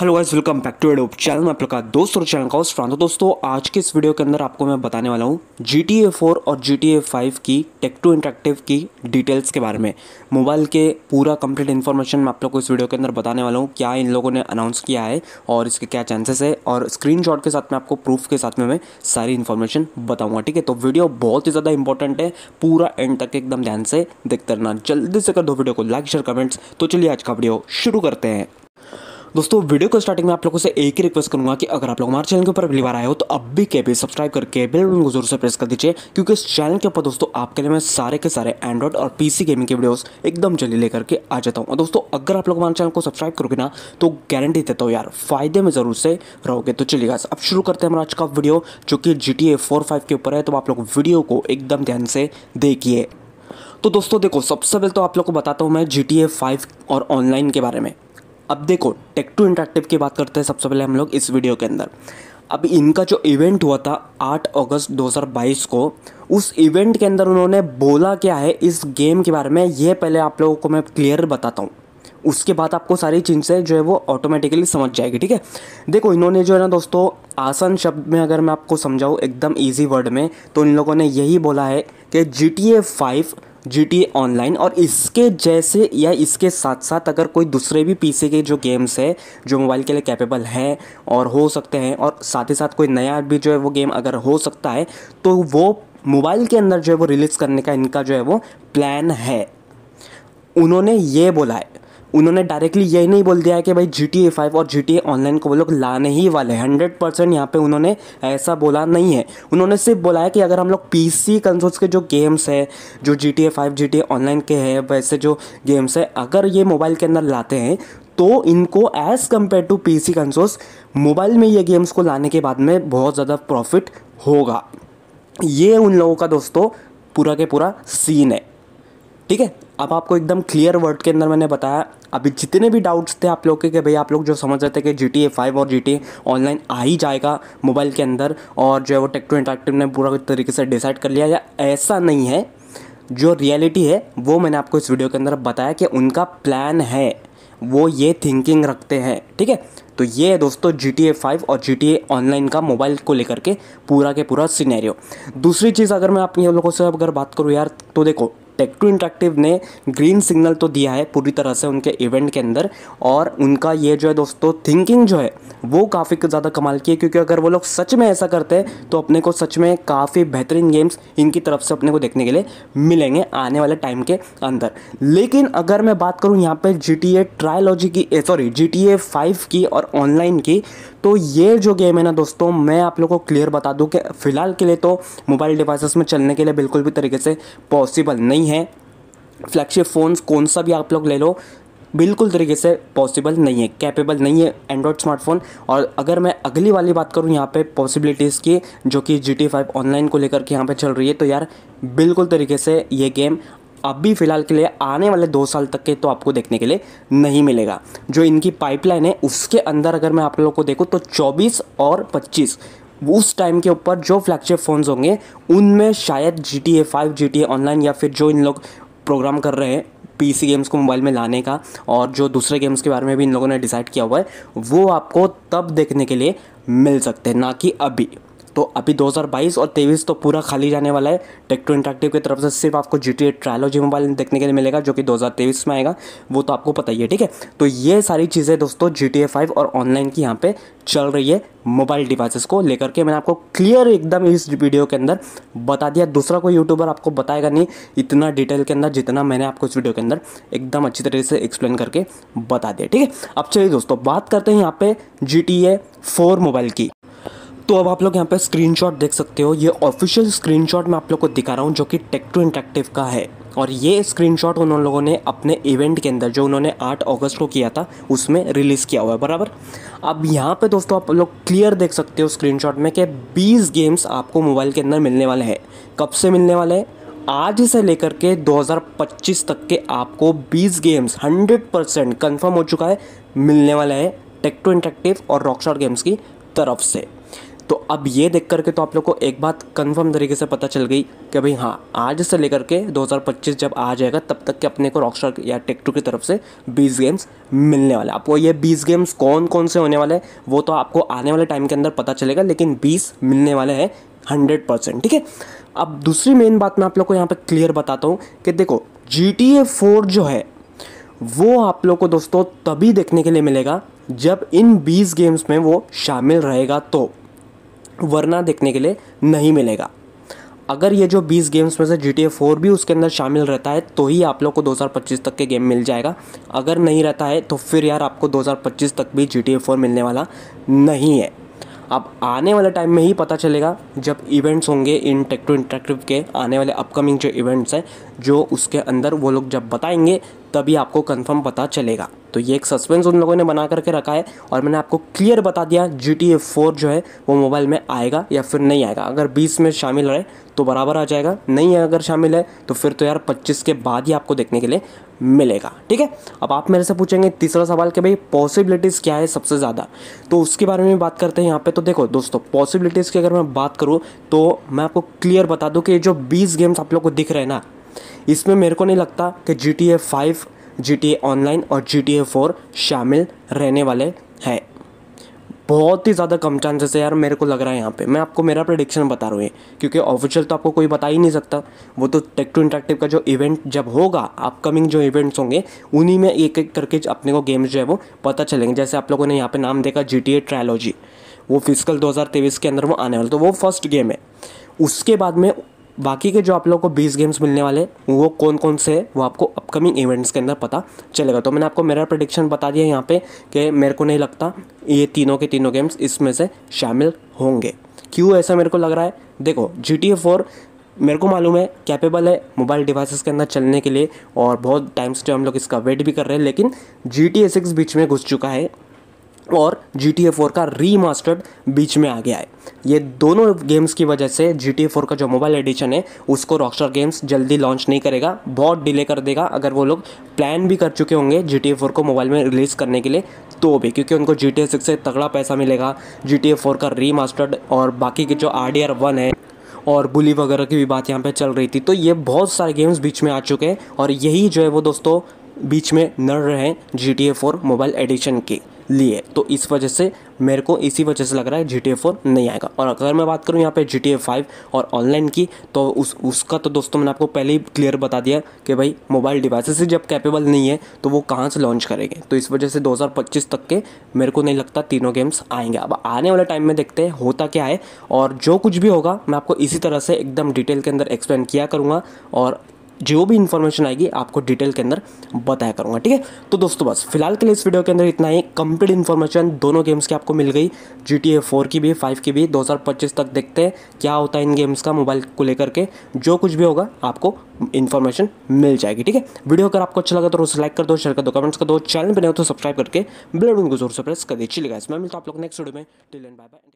hello guys welcome back to एडोप channel में आप लोग का दोस्त और चैनल का फ्रांत तो दोस्तों आज के इस वीडियो के अंदर आपको मैं बताने वाला हूँ जी टी ए फोर और जी टी ए फाइव की टेक टू इंटरेक्टिव की डिटेल्स के बारे में मोबाइल के पूरा कंप्लीट इन्फॉर्मेशन मैं आप लोग को इस वीडियो के अंदर बताने वाला हूँ क्या इन लोगों ने अनाउंस किया है और इसके क्या चांसेस है और स्क्रीन के साथ में आपको प्रूफ के साथ में मैं सारी इन्फॉर्मेशन बताऊँगा ठीक है तो वीडियो बहुत ही ज़्यादा इंपॉर्टेंट है पूरा एंड तक एकदम ध्यान से देखते रहना जल्दी से कर दो वीडियो को लाइक शेयर कमेंट्स तो चलिए आज का वीडियो शुरू करते हैं दोस्तों वीडियो को स्टार्टिंग में आप लोगों से एक ही रिक्वेस्ट करूंगा कि अगर आप लोग हमारे चैनल के ऊपर पहली बार आए हो तो अब भी के सब्सक्राइब करके बेल बटन को जरूर से प्रेस कर दीजिए क्योंकि इस चैनल के ऊपर दोस्तों आपके लिए मैं सारे के सारे एंड्रॉइड और पीसी गेमिंग के वीडियोस एकदम जल्दी लेकर के आ जाता हूँ और दोस्तों अगर आप लोग हमारे चैनल को सब्सक्राइब करोगे ना तो गारंटी देता हूँ यार फायदे में जरूर से रहोगे तो चलिएगा अब शुरू करते हैं हमारा आज का वीडियो जो कि जी टी के ऊपर है तो आप लोग वीडियो को एकदम ध्यान से देखिए तो दोस्तों देखो सबसे पहले तो आप लोग को बताता हूँ मैं जी टी और ऑनलाइन के बारे में अब देखो टेक टू इंटरेक्टिव की बात करते हैं सबसे पहले हम लोग इस वीडियो के अंदर अब इनका जो इवेंट हुआ था 8 अगस्त 2022 को उस इवेंट के अंदर उन्होंने बोला क्या है इस गेम के बारे में ये पहले आप लोगों को मैं क्लियर बताता हूँ उसके बाद आपको सारी चीज़ें जो है वो ऑटोमेटिकली समझ जाएगी ठीक है देखो इन्होंने जो है ना दोस्तों आसान शब्द में अगर मैं आपको समझाऊँ एकदम ईजी वर्ड में तो इन लोगों ने यही बोला है कि G T A five G T online और इसके जैसे या इसके साथ साथ अगर कोई दूसरे भी पी के जो गेम्स है जो मोबाइल के लिए कैपेबल हैं और हो सकते हैं और साथ ही साथ कोई नया भी जो है वो गेम अगर हो सकता है तो वो मोबाइल के अंदर जो है वो रिलीज़ करने का इनका जो है वो प्लान है उन्होंने ये बोला है उन्होंने डायरेक्टली यही नहीं बोल दिया है कि भाई जी टी ए फाइव और जी टी ए ऑनलाइन को वो लोग लाने ही वाले हैं हंड्रेड परसेंट यहाँ पर उन्होंने ऐसा बोला नहीं है उन्होंने सिर्फ बोला है कि अगर हम लोग पी सी कंसोल्स के जो गेम्स है जो G T A five G T A online के है वैसे जो गेम्स है अगर ये मोबाइल के अंदर लाते हैं तो इनको as compare to P C consoles mobile में ये गेम्स को लाने के बाद में बहुत ज़्यादा प्रॉफिट होगा ये उन लोगों का दोस्तों पूरा के पूरा सीन है ठीक है अब आपको एकदम क्लियर वर्ड के अंदर मैंने बताया अभी जितने भी डाउट्स थे आप लोग के कि भाई आप लोग जो समझ रहे थे कि जी टी ए फाइव और जी टी ए ऑनलाइन आ ही जाएगा मोबाइल के अंदर और जो है वो टेक्टो इंटरेक्टिव ने पूरा तरीके से डिसाइड कर लिया या ऐसा नहीं है जो रियलिटी है वो मैंने आपको इस वीडियो के अंदर बताया कि उनका प्लान है वो ये थिंकिंग रखते हैं ठीक है तो ये है दोस्तों जी टी ए फाइव और जी टी ए ऑनलाइन का मोबाइल को लेकर के पूरा के पूरा सीनेरियो दूसरी चीज़ अगर मैं आप लोगों से अगर बात करूँ यार तो देखो टेक टू इंटरेक्टिव ने ग्रीन सिग्नल तो दिया है पूरी तरह से उनके इवेंट के अंदर और उनका ये जो है दोस्तों थिंकिंग जो है वो काफ़ी ज़्यादा कमाल की है क्योंकि अगर वो लोग सच में ऐसा करते हैं तो अपने को सच में काफ़ी बेहतरीन गेम्स इनकी तरफ से अपने को देखने के लिए मिलेंगे आने वाले टाइम के अंदर लेकिन अगर मैं बात करूँ यहाँ पर जी टी ए ट्रायलॉजी की sorry G T A five की और ऑनलाइन की तो ये जो गेम है ना दोस्तों मैं आप लोगों को क्लियर बता दूँ कि फ़िलहाल के लिए तो मोबाइल डिवाइसेस में चलने के लिए बिल्कुल भी तरीके से पॉसिबल नहीं है है फ्लैगशिप फ़ोन्स कौन सा भी आप लोग ले लो बिल्कुल तरीके से पॉसिबल नहीं है कैपेबल नहीं है एंड्रॉयड स्मार्टफोन और अगर मैं अगली वाली बात करूँ यहाँ पे पॉसिबिलिटीज़ की जो कि जी टी फाइव ऑनलाइन को लेकर के यहाँ पे चल रही है तो यार बिल्कुल तरीके से ये गेम अभी फ़िलहाल के लिए आने वाले दो साल तक के तो आपको देखने के लिए नहीं मिलेगा जो इनकी पाइपलाइन है उसके अंदर अगर मैं आप लोगों को देखूँ तो 24 और पच्चीस उस टाइम के ऊपर जो फ्लैगशिप फ़ोन्स होंगे उनमें शायद G T A five G T A online या फिर जो इन लोग प्रोग्राम कर रहे हैं सी गेम्स को मोबाइल में लाने का और जो दूसरे गेम्स के बारे में भी इन लोगों ने डिसाइड किया हुआ है वो आपको तब देखने के लिए मिल सकते हैं ना कि अभी तो अभी 2022 और 23 तो पूरा खाली जाने वाला है टेक्टो इंटरेक्टिव की तरफ से सिर्फ आपको G T A trilogy mobile देखने के लिए मिलेगा जो कि 2023 में आएगा वो तो आपको पता ही है ठीक है तो ये सारी चीज़ें दोस्तों जी टी ए फाइव और ऑनलाइन की यहाँ पे चल रही है मोबाइल डिवाइसेस को लेकर के मैंने आपको क्लियर एकदम इस वीडियो के अंदर बता दिया दूसरा कोई यूट्यूबर आपको बताएगा नहीं इतना डिटेल के अंदर जितना मैंने आपको इस वीडियो के अंदर एकदम अच्छी तरीके से एक्सप्लेन करके बता दिया ठीक है अब चलिए दोस्तों बात करते हैं यहाँ पे G T A four mobile की तो अब आप लोग यहाँ पे स्क्रीनशॉट देख सकते हो ये ऑफिशियल स्क्रीनशॉट मैं आप लोग को दिखा रहा हूँ जो कि टेक टू इंटरेक्टिव का है और ये स्क्रीनशॉट उन लोगों ने अपने इवेंट के अंदर जो उन्होंने 8 अगस्त को किया था उसमें रिलीज़ किया हुआ है बराबर अब यहाँ पे दोस्तों आप लोग क्लियर देख सकते हो स्क्रीनशॉट में कि 20 गेम्स आपको मोबाइल के अंदर मिलने वाले हैं कब से मिलने वाले हैं आज से लेकर के 2025 तक के आपको 20 गेम्स 100 परसेंट कन्फर्म हो चुका है मिलने वाला है टेक्टो इंटरेक्टिव और रॉकशॉट गेम्स की तरफ से तो अब ये देख करके तो आप लोग को एक बात कंफर्म तरीके से पता चल गई कि भाई हाँ आज से लेकर के 2025 जब आ जाएगा तब तक के अपने को रॉकस्टार या टेक्टू की तरफ से 20 गेम्स मिलने वाले आपको ये 20 गेम्स कौन कौन से होने वाले हैं वो तो आपको आने वाले टाइम के अंदर पता चलेगा लेकिन बीस मिलने वाले हैं हंड्रेड परसेंट ठीक है अब दूसरी मेन बात मैं आप लोग को यहाँ पर क्लियर बताता हूँ कि देखो जी टी ए फोर जो है वो आप लोग को दोस्तों तभी देखने के लिए मिलेगा जब इन 20 गेम्स में वो शामिल रहेगा तो वरना देखने के लिए नहीं मिलेगा अगर ये जो 20 गेम्स में से जी टी फोर भी उसके अंदर शामिल रहता है तो ही आप लोग को 2025 तक के गेम मिल जाएगा अगर नहीं रहता है तो फिर यार आपको 2025 तक भी जी टी फोर मिलने वाला नहीं है अब आने वाले टाइम में ही पता चलेगा जब इवेंट्स होंगे इन टेक टू इंटरेक्टिव के आने वाले अपकमिंग जो इवेंट्स हैं जो उसके अंदर वो लोग जब बताएंगे तभी आपको कंफर्म पता चलेगा तो ये एक सस्पेंस उन लोगों ने बना करके रखा है और मैंने आपको क्लियर बता दिया जी टी ए फोर जो है वो मोबाइल में आएगा या फिर नहीं आएगा अगर बीस में शामिल रहे तो बराबर आ जाएगा नहीं अगर शामिल है तो फिर तो यार पच्चीस के बाद ही आपको देखने के लिए मिलेगा ठीक है अब आप मेरे से पूछेंगे तीसरा सवाल कि भाई पॉसिबिलिटीज़ क्या है सबसे ज़्यादा तो उसके बारे में बात करते हैं यहाँ पे तो देखो दोस्तों पॉसिबिलिटीज़ की अगर मैं बात करूँ तो मैं आपको क्लियर बता दूँ कि ये जो बीस गेम्स आप लोग को दिख रहे हैं ना इसमें मेरे को नहीं लगता कि G T A five G online और जी टी फोर शामिल रहने वाले हैं बहुत ही ज़्यादा कम चांसेस है यार मेरे को लग रहा है यहाँ पे मैं आपको मेरा प्रडिक्शन बता रहा हूँ क्योंकि ऑफिशियल तो आपको कोई बता ही नहीं सकता वो तो टेक टू इंटरेक्टिव का जो इवेंट जब होगा अपकमिंग जो इवेंट्स होंगे उन्हीं में एक एक करके अपने को गेम्स जो है वो पता चलेंगे जैसे आप लोगों ने यहाँ पर नाम देखा जी टी ट्रायलॉजी वो फिजिकल दो के अंदर वो आने वाला तो वो फर्स्ट गेम है उसके बाद में बाकी के जो आप लोगों को बीस गेम्स मिलने वाले वो कौन कौन से है वो आपको अपकमिंग इवेंट्स के अंदर पता चलेगा तो मैंने आपको मेरा प्रडिक्शन बता दिया यहाँ पे कि मेरे को नहीं लगता ये तीनों के तीनों गेम्स इसमें से शामिल होंगे क्यों ऐसा मेरे को लग रहा है देखो जी टी ए फोर मेरे को मालूम है कैपेबल है मोबाइल डिवाइसेस के अंदर चलने के लिए और बहुत टाइम से हम लोग इसका वेट भी कर रहे हैं लेकिन जी टी ए सिक्स बीच में घुस चुका है और जी टी ए फोर का रीमास्टर्ड बीच में आ गया है ये दोनों गेम्स की वजह से जी टी ए फोर का जो मोबाइल एडिशन है उसको रॉकस्टार गेम्स जल्दी लॉन्च नहीं करेगा बहुत डिले कर देगा अगर वो लोग प्लान भी कर चुके होंगे जी टी ए फोर को मोबाइल में रिलीज़ करने के लिए तो भी क्योंकि उनको जी टी ए सिक्स से तगड़ा पैसा मिलेगा जी टी ए फोर का रीमास्टर्ड और बाकी के जो आर डी आर वन है और बुली वगैरह की भी बात यहाँ पे चल रही थी तो ये बहुत सारे गेम्स बीच में आ चुके हैं और यही जो है वो दोस्तों बीच में नड़ रहे हैं G T A four mobile edition की लिए तो इस वजह से मेरे को इसी वजह से लग रहा है जी टी फोर नहीं आएगा और अगर मैं बात करूँ यहाँ पे जी टी फाइव और ऑनलाइन की तो उस उसका तो दोस्तों मैंने आपको पहले ही क्लियर बता दिया कि भाई मोबाइल डिवाइसेस जब कैपेबल नहीं है तो वो कहाँ से लॉन्च करेंगे तो इस वजह से 2025 तक के मेरे को नहीं लगता तीनों गेम्स आएंगे अब आने वाले टाइम में देखते हैं होता क्या है और जो कुछ भी होगा मैं आपको इसी तरह से एकदम डिटेल के अंदर एक्सप्लेन किया करूँगा और जो भी इन्फॉर्मेशन आएगी आपको डिटेल के अंदर बताया करूँगा ठीक है तो दोस्तों बस फिलहाल के लिए इस वीडियो के अंदर इतना ही कंप्लीट इन्फॉर्मेशन दोनों गेम्स की आपको मिल गई जी टी ए फोर की भी फाइव की भी दो तक देखते हैं क्या होता है इन गेम्स का मोबाइल को लेकर के जो कुछ भी होगा आपको इन्फॉर्मेशन मिल जाएगी ठीक है वीडियो अगर आपको अच्छा लगा तो उसे लाइक कर दो शेयर कर दो कमेंट्स कर दो चैनल पर नहीं हो तो सब्सक्राइब करके बिल्डिंग को जोर से प्रेस कर दीजिएगा इसमें मिलता हूँ आप लोग नेक्स्ट वीडियो में टिल एंड बाय बाय